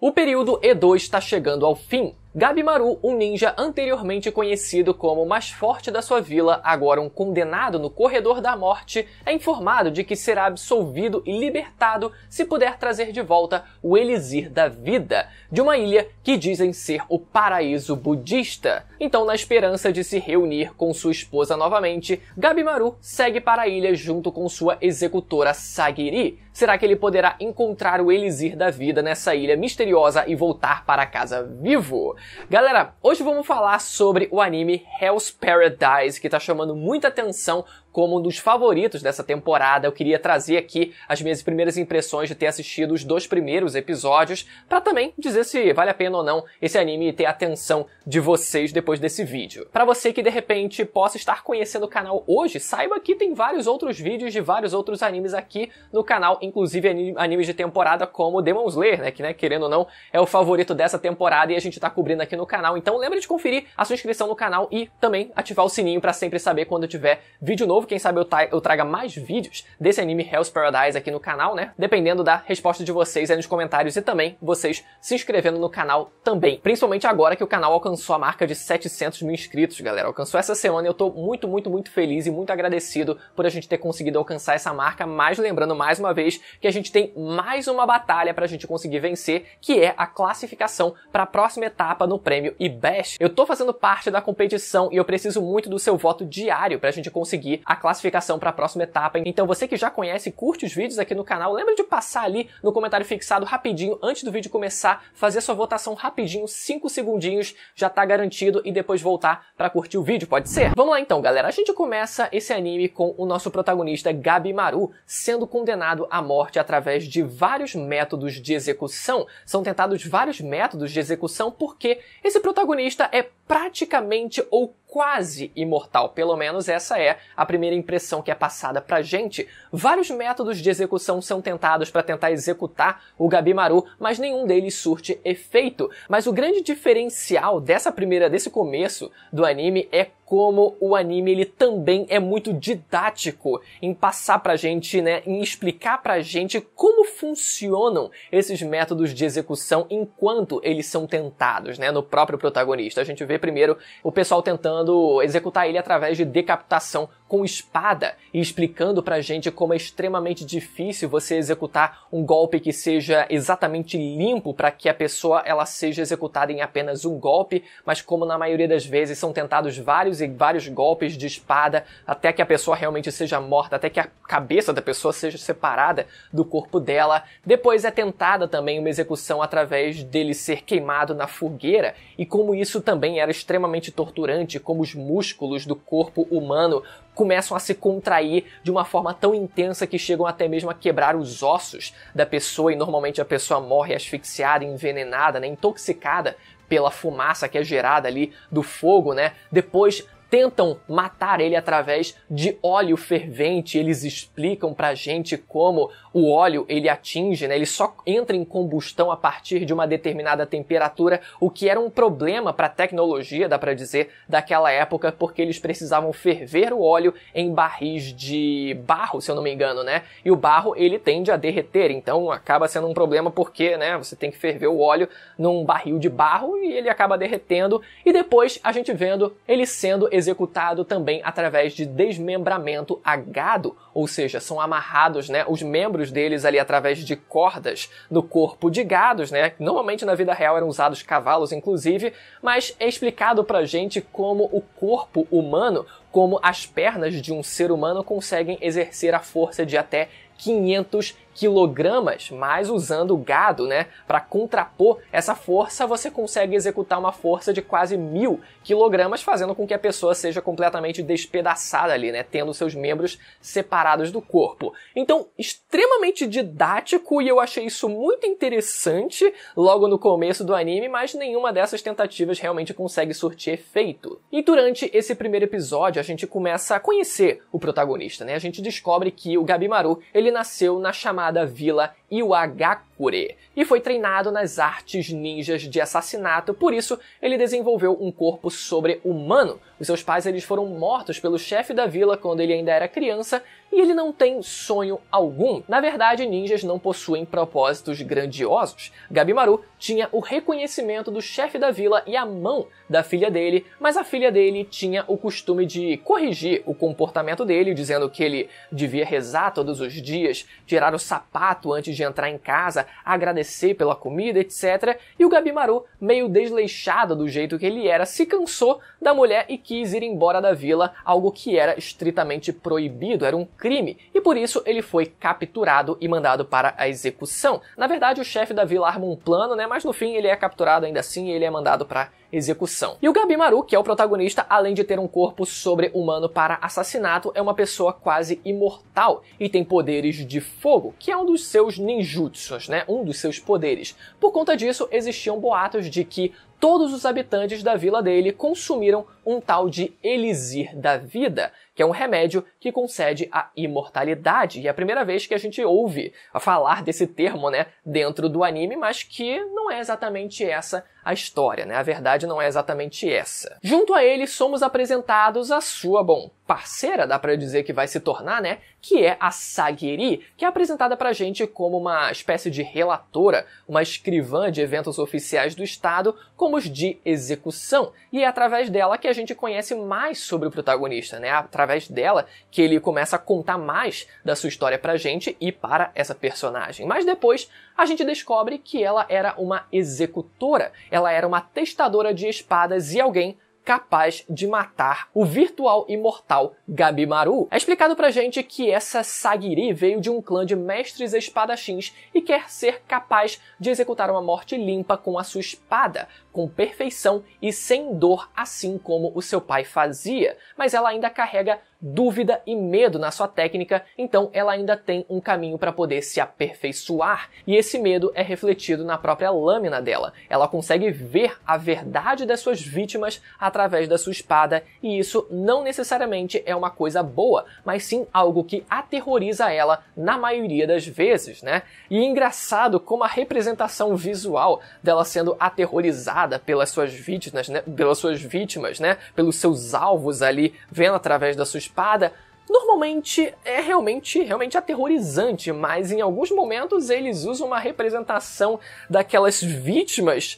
O período E2 está chegando ao fim. Gabimaru, um ninja anteriormente conhecido como o mais forte da sua vila, agora um condenado no corredor da morte, é informado de que será absolvido e libertado se puder trazer de volta o Elixir da Vida, de uma ilha que dizem ser o paraíso budista. Então, na esperança de se reunir com sua esposa novamente, Gabimaru segue para a ilha junto com sua executora Sagiri. Será que ele poderá encontrar o Elixir da Vida nessa ilha misteriosa e voltar para casa vivo? Galera, hoje vamos falar sobre o anime Hell's Paradise, que tá chamando muita atenção como um dos favoritos dessa temporada. Eu queria trazer aqui as minhas primeiras impressões de ter assistido os dois primeiros episódios, para também dizer se vale a pena ou não esse anime ter a atenção de vocês depois desse vídeo. Para você que de repente possa estar conhecendo o canal hoje, saiba que tem vários outros vídeos de vários outros animes aqui no canal, inclusive animes de temporada como Demon Slayer, né, que né, querendo ou não é o favorito dessa temporada e a gente tá cobrindo aqui no canal. Então lembra de conferir a sua inscrição no canal e também ativar o sininho para sempre saber quando tiver vídeo novo quem sabe eu, tra eu traga mais vídeos desse anime Hell's Paradise aqui no canal, né? Dependendo da resposta de vocês aí nos comentários e também vocês se inscrevendo no canal também. Principalmente agora que o canal alcançou a marca de 700 mil inscritos, galera. Alcançou essa semana e eu tô muito, muito, muito feliz e muito agradecido por a gente ter conseguido alcançar essa marca. Mas lembrando mais uma vez que a gente tem mais uma batalha pra gente conseguir vencer, que é a classificação para a próxima etapa no prêmio IBEST. Eu tô fazendo parte da competição e eu preciso muito do seu voto diário pra gente conseguir a classificação para a próxima etapa. Então você que já conhece, curte os vídeos aqui no canal, lembra de passar ali no comentário fixado rapidinho antes do vídeo começar, fazer sua votação rapidinho, 5 segundinhos, já tá garantido e depois voltar para curtir o vídeo, pode ser? Vamos lá então, galera. A gente começa esse anime com o nosso protagonista Gabi Maru sendo condenado à morte através de vários métodos de execução. São tentados vários métodos de execução porque esse protagonista é praticamente ou quase imortal. Pelo menos essa é a primeira impressão que é passada pra gente. Vários métodos de execução são tentados para tentar executar o Gabimaru, mas nenhum deles surte efeito. Mas o grande diferencial dessa primeira desse começo do anime é como o anime ele também é muito didático em passar pra gente, né, em explicar pra gente como funcionam esses métodos de execução enquanto eles são tentados, né, no próprio protagonista. A gente vê primeiro o pessoal tentando tentando executar ele através de decapitação com espada e explicando pra gente como é extremamente difícil você executar um golpe que seja exatamente limpo para que a pessoa ela seja executada em apenas um golpe, mas como na maioria das vezes são tentados vários e vários golpes de espada até que a pessoa realmente seja morta, até que a cabeça da pessoa seja separada do corpo dela. Depois é tentada também uma execução através dele ser queimado na fogueira e como isso também era extremamente torturante, como os músculos do corpo humano começam a se contrair de uma forma tão intensa que chegam até mesmo a quebrar os ossos da pessoa e normalmente a pessoa morre asfixiada, envenenada, né, intoxicada pela fumaça que é gerada ali do fogo, né? Depois tentam matar ele através de óleo fervente. Eles explicam pra gente como o óleo ele atinge, né? Ele só entra em combustão a partir de uma determinada temperatura, o que era um problema para a tecnologia, dá para dizer, daquela época, porque eles precisavam ferver o óleo em barris de barro, se eu não me engano, né? E o barro ele tende a derreter, então acaba sendo um problema porque, né, você tem que ferver o óleo num barril de barro e ele acaba derretendo e depois a gente vendo ele sendo executado também através de desmembramento a gado, ou seja, são amarrados né, os membros deles ali através de cordas no corpo de gados, né? Normalmente na vida real eram usados cavalos, inclusive, mas é explicado pra gente como o corpo humano como as pernas de um ser humano conseguem exercer a força de até 500 quilogramas, mas usando gado, né? Para contrapor essa força, você consegue executar uma força de quase mil quilogramas, fazendo com que a pessoa seja completamente despedaçada ali, né? Tendo seus membros separados do corpo. Então, extremamente didático e eu achei isso muito interessante logo no começo do anime, mas nenhuma dessas tentativas realmente consegue surtir efeito. E durante esse primeiro episódio, a gente começa a conhecer o protagonista, né? A gente descobre que o Gabimaru, ele nasceu na chamada Vila Iwagakure e foi treinado nas artes ninjas de assassinato, por isso ele desenvolveu um corpo sobre-humano. Os seus pais eles foram mortos pelo chefe da vila quando ele ainda era criança e ele não tem sonho algum. Na verdade, ninjas não possuem propósitos grandiosos. Gabimaru tinha o reconhecimento do chefe da vila e a mão da filha dele, mas a filha dele tinha o costume de corrigir o comportamento dele, dizendo que ele devia rezar todos os dias, tirar o sapato antes de entrar em casa, agradecer pela comida, etc. E o Gabimaru, meio desleixado do jeito que ele era, se cansou da mulher e quis ir embora da vila, algo que era estritamente proibido, era um crime, e por isso ele foi capturado e mandado para a execução. Na verdade, o chefe da vila arma um plano, né? Mas no fim ele é capturado ainda assim e ele é mandado para execução. E o Gabimaru, que é o protagonista, além de ter um corpo sobre-humano para assassinato, é uma pessoa quase imortal e tem poderes de fogo, que é um dos seus ninjutsus, né? Um dos seus poderes. Por conta disso, existiam boatos de que todos os habitantes da vila dele consumiram um tal de Elisir da Vida, que é um remédio que concede a imortalidade. E é a primeira vez que a gente ouve falar desse termo, né, dentro do anime, mas que não é exatamente essa a história, né? A verdade não é exatamente essa. Junto a ele, somos apresentados a sua, bom, parceira, dá para dizer que vai se tornar, né? Que é a Sagiri, que é apresentada pra gente como uma espécie de relatora, uma escrivã de eventos oficiais do Estado, como os de execução. E é através dela que a gente conhece mais sobre o protagonista, né? Através através dela que ele começa a contar mais da sua história pra gente e para essa personagem. Mas depois a gente descobre que ela era uma executora, ela era uma testadora de espadas e alguém capaz de matar o virtual imortal Gabimaru. É explicado pra gente que essa Sagiri veio de um clã de mestres espadachins e quer ser capaz de executar uma morte limpa com a sua espada, com perfeição e sem dor, assim como o seu pai fazia, mas ela ainda carrega dúvida e medo na sua técnica, então ela ainda tem um caminho para poder se aperfeiçoar, e esse medo é refletido na própria lâmina dela. Ela consegue ver a verdade das suas vítimas através da sua espada, e isso não necessariamente é uma coisa boa, mas sim algo que aterroriza ela na maioria das vezes, né? E é engraçado como a representação visual dela sendo aterrorizada pelas suas vítimas, né? Pelas suas vítimas, né? Pelos seus alvos ali, vendo através da sua espada, normalmente é realmente, realmente aterrorizante, mas em alguns momentos eles usam uma representação daquelas vítimas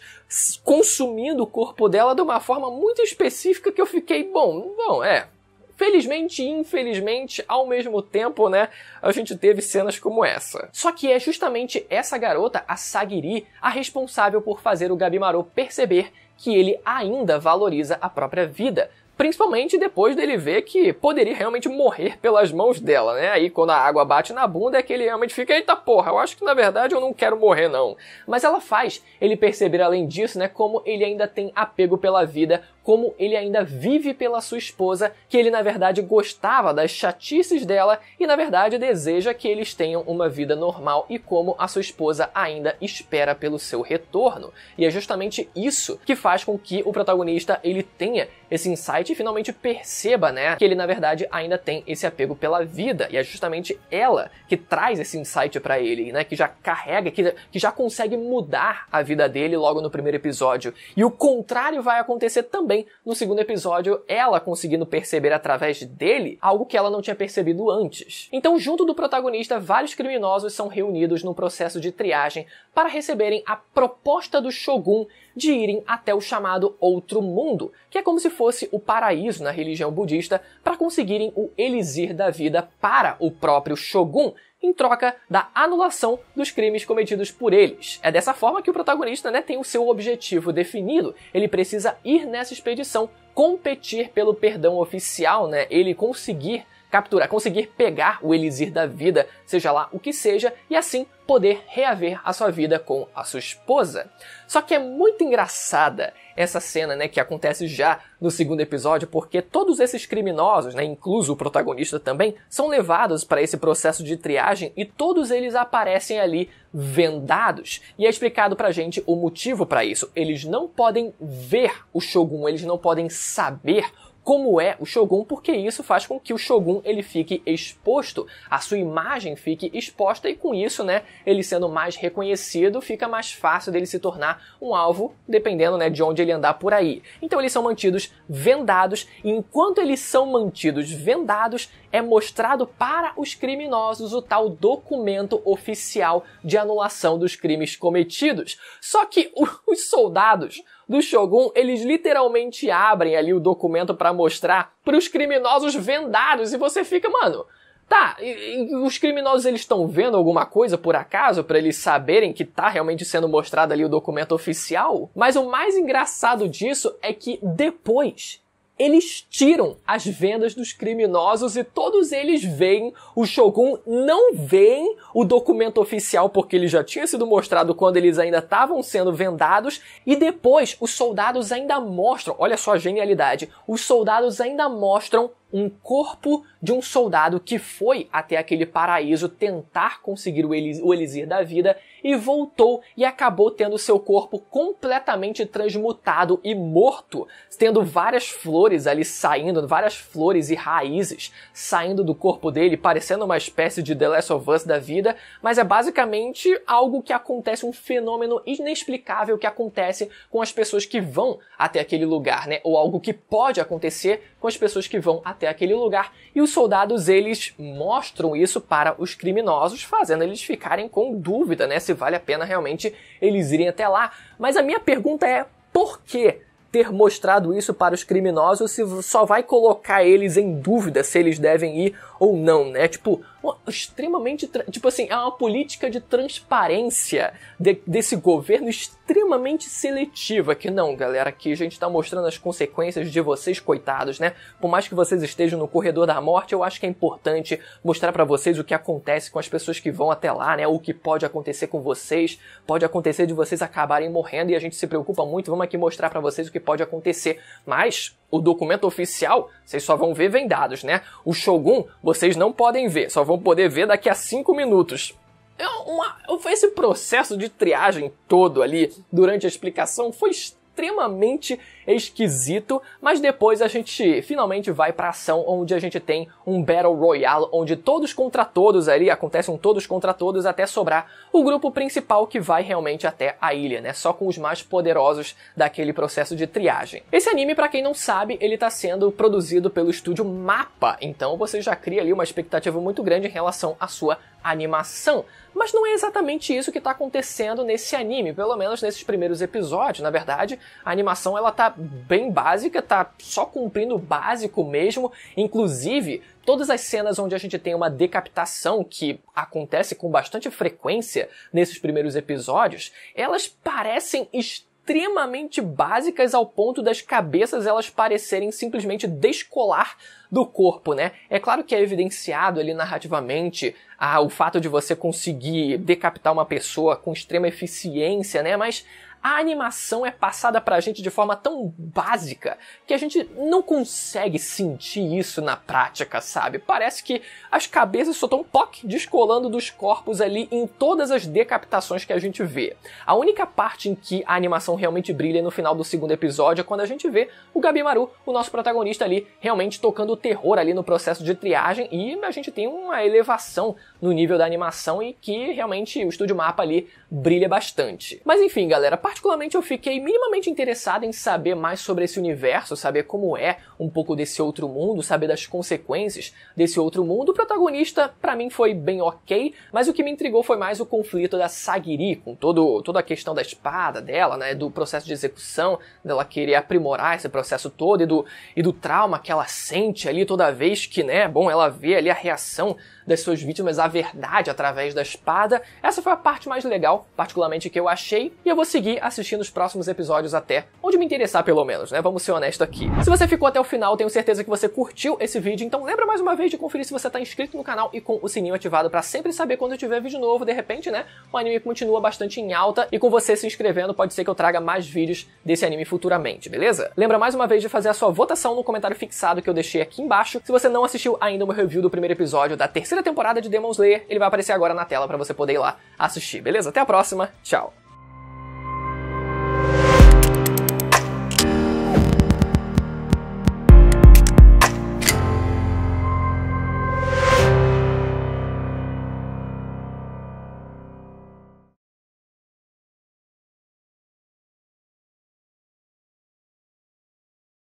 consumindo o corpo dela de uma forma muito específica que eu fiquei, bom, bom, é, Felizmente e infelizmente, ao mesmo tempo, né, a gente teve cenas como essa. Só que é justamente essa garota, a Sagiri, a responsável por fazer o Gabimaru perceber que ele ainda valoriza a própria vida, principalmente depois dele ver que poderia realmente morrer pelas mãos dela, né? Aí quando a água bate na bunda é que ele realmente fica, eita porra, eu acho que na verdade eu não quero morrer não. Mas ela faz ele perceber além disso, né, como ele ainda tem apego pela vida, como ele ainda vive pela sua esposa, que ele na verdade gostava das chatices dela e na verdade deseja que eles tenham uma vida normal e como a sua esposa ainda espera pelo seu retorno. E é justamente isso que faz com que o protagonista ele tenha esse insight Dante finalmente perceba, né, que ele na verdade ainda tem esse apego pela vida e é justamente ela que traz esse insight para ele, né, que já carrega, que, que já consegue mudar a vida dele logo no primeiro episódio. E o contrário vai acontecer também no segundo episódio, ela conseguindo perceber através dele algo que ela não tinha percebido antes. Então, junto do protagonista, vários criminosos são reunidos num processo de triagem para receberem a proposta do Shogun de irem até o chamado outro mundo, que é como se fosse o paraíso na religião budista, para conseguirem o elixir da vida para o próprio Shogun, em troca da anulação dos crimes cometidos por eles. É dessa forma que o protagonista né, tem o seu objetivo definido. Ele precisa ir nessa expedição, competir pelo perdão oficial, né, ele conseguir capturar, conseguir pegar o elixir da vida, seja lá o que seja, e assim poder reaver a sua vida com a sua esposa. Só que é muito engraçada essa cena, né, que acontece já no segundo episódio, porque todos esses criminosos, né, incluso o protagonista também, são levados para esse processo de triagem e todos eles aparecem ali vendados. E é explicado pra gente o motivo para isso. Eles não podem ver o Shogun, eles não podem saber como é o Shogun, porque isso faz com que o Shogun ele fique exposto, a sua imagem fique exposta e com isso, né, ele sendo mais reconhecido, fica mais fácil dele se tornar um alvo, dependendo, né, de onde ele andar por aí. Então eles são mantidos vendados e enquanto eles são mantidos vendados, é mostrado para os criminosos o tal documento oficial de anulação dos crimes cometidos. Só que os soldados do Shogun, eles literalmente abrem ali o documento para mostrar pros criminosos vendados e você fica, mano, Tá, e, e os criminosos eles estão vendo alguma coisa por acaso para eles saberem que tá realmente sendo mostrado ali o documento oficial? Mas o mais engraçado disso é que depois eles tiram as vendas dos criminosos e todos eles veem. O Shogun não veem o documento oficial porque ele já tinha sido mostrado quando eles ainda estavam sendo vendados. E depois os soldados ainda mostram, olha só a genialidade, os soldados ainda mostram um corpo de um soldado que foi até aquele paraíso tentar conseguir o, elis o da vida e voltou e acabou tendo seu corpo completamente transmutado e morto, tendo várias flores ali saindo, várias flores e raízes saindo do corpo dele, parecendo uma espécie de The Last of Us da vida, mas é basicamente algo que acontece, um fenômeno inexplicável que acontece com as pessoas que vão até aquele lugar, né? Ou algo que pode acontecer com as pessoas que vão até até aquele lugar e os soldados eles mostram isso para os criminosos, fazendo eles ficarem com dúvida, né, se vale a pena realmente eles irem até lá. Mas a minha pergunta é por que ter mostrado isso para os criminosos se só vai colocar eles em dúvida se eles devem ir ou não, né? Tipo, extremamente. Tipo assim, é uma política de transparência de, desse governo extremamente seletiva. Que não, galera, que a gente tá mostrando as consequências de vocês, coitados, né? Por mais que vocês estejam no corredor da morte, eu acho que é importante mostrar para vocês o que acontece com as pessoas que vão até lá, né? O que pode acontecer com vocês. Pode acontecer de vocês acabarem morrendo e a gente se preocupa muito. Vamos aqui mostrar para vocês o que pode acontecer. Mas o documento oficial, vocês só vão ver vendados, né? O Shogun, vocês não podem ver, só vão poder ver daqui a 5 minutos. É uma, esse processo de triagem todo ali, durante a explicação, foi extremamente esquisito, mas depois a gente finalmente vai para ação onde a gente tem um Battle Royale, onde todos contra todos ali, acontecem todos contra todos até sobrar o grupo principal que vai realmente até a ilha, né? Só com os mais poderosos daquele processo de triagem. Esse anime, para quem não sabe, ele tá sendo produzido pelo estúdio Mapa, então você já cria ali uma expectativa muito grande em relação à sua animação. Mas não é exatamente isso que está acontecendo nesse anime, pelo menos nesses primeiros episódios. Na verdade, a animação ela tá bem básica, tá só cumprindo o básico mesmo. Inclusive, todas as cenas onde a gente tem uma decapitação que acontece com bastante frequência nesses primeiros episódios, elas parecem estranhas extremamente básicas ao ponto das cabeças elas parecerem simplesmente descolar do corpo, né? É claro que é evidenciado ali narrativamente ah, o fato de você conseguir decapitar uma pessoa com extrema eficiência, né? Mas a animação é passada pra gente de forma tão básica que a gente não consegue sentir isso na prática, sabe? Parece que as cabeças só estão toque descolando dos corpos ali em todas as decapitações que a gente vê. A única parte em que a animação realmente brilha no final do segundo episódio é quando a gente vê o Gabimaru, o nosso protagonista ali, realmente tocando o terror ali no processo de triagem e a gente tem uma elevação no nível da animação e que realmente o estúdio mapa ali brilha bastante. Mas enfim, galera, particularmente eu fiquei minimamente interessado em saber mais sobre esse universo, saber como é um pouco desse outro mundo, saber das consequências desse outro mundo. O protagonista, para mim, foi bem ok, mas o que me intrigou foi mais o conflito da Sagiri, com todo, toda a questão da espada dela, né, do processo de execução, dela querer aprimorar esse processo todo e do, e do trauma que ela sente ali toda vez que, né, bom, ela vê ali a reação das suas vítimas à verdade através da espada. Essa foi a parte mais legal, particularmente, que eu achei, e eu vou seguir assistindo os próximos episódios até, onde me interessar pelo menos, né? Vamos ser honestos aqui. Se você ficou até o final, tenho certeza que você curtiu esse vídeo, então lembra mais uma vez de conferir se você está inscrito no canal e com o sininho ativado para sempre saber quando eu tiver vídeo novo, de repente, né? O anime continua bastante em alta e com você se inscrevendo pode ser que eu traga mais vídeos desse anime futuramente, beleza? Lembra mais uma vez de fazer a sua votação no comentário fixado que eu deixei aqui embaixo. Se você não assistiu ainda o meu review do primeiro episódio da terceira temporada de Demon Slayer, ele vai aparecer agora na tela para você poder ir lá assistir, beleza? Até a próxima, tchau!